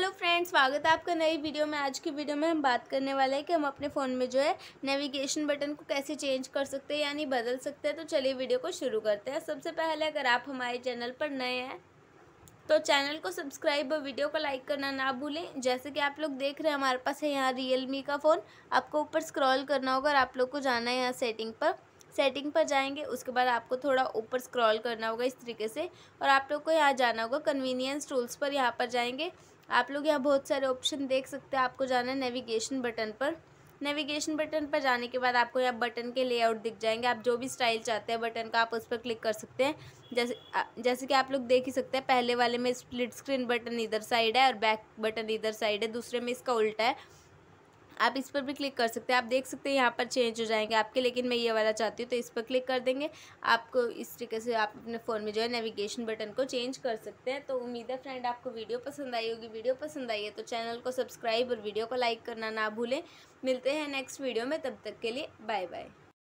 hello friends स्वागत है आपका नई वीडियो में आज की वीडियो में हम बात करने वाले हैं कि हम अपने फ़ोन में जो है नेविगेशन बटन को कैसे चेंज कर सकते हैं यानी बदल सकते हैं तो चलिए वीडियो को शुरू करते हैं सबसे पहले अगर आप हमारे चैनल पर नए हैं तो चैनल को सब्सक्राइब और वीडियो को लाइक करना ना भूलें जैसे कि आप लोग देख रहे हैं हमारे पास है यहाँ रियल का फ़ोन आपको ऊपर स्क्रॉल करना होगा और आप लोग को जाना है यहाँ सेटिंग पर सेटिंग पर जाएंगे उसके बाद आपको थोड़ा ऊपर स्क्रॉल करना होगा इस तरीके से और आप लोग को यहाँ जाना होगा कन्वीनियंस टूल्स पर यहाँ पर जाएंगे आप लोग यहाँ बहुत सारे ऑप्शन देख सकते हैं आपको जाना है नेविगेशन बटन पर नेविगेशन बटन पर जाने के बाद आपको यहाँ बटन के लेआउट दिख जाएंगे आप जो भी स्टाइल चाहते हैं बटन का आप उस पर क्लिक कर सकते हैं जैसे जैसे कि आप लोग देख ही सकते हैं पहले वाले में स्प्लिट स्क्रीन बटन इधर साइड है और बैक बटन इधर साइड है दूसरे में इसका उल्टा है आप इस पर भी क्लिक कर सकते हैं आप देख सकते हैं यहाँ पर चेंज हो जाएंगे आपके लेकिन मैं ये वाला चाहती हूँ तो इस पर क्लिक कर देंगे आपको इस तरीके से आप अपने फ़ोन में जो है नेविगेशन बटन को चेंज कर सकते हैं तो उम्मीद है फ्रेंड आपको वीडियो पसंद आई होगी वीडियो पसंद आई है तो चैनल को सब्सक्राइब और वीडियो को लाइक करना ना भूलें मिलते हैं नेक्स्ट वीडियो में तब तक के लिए बाय बाय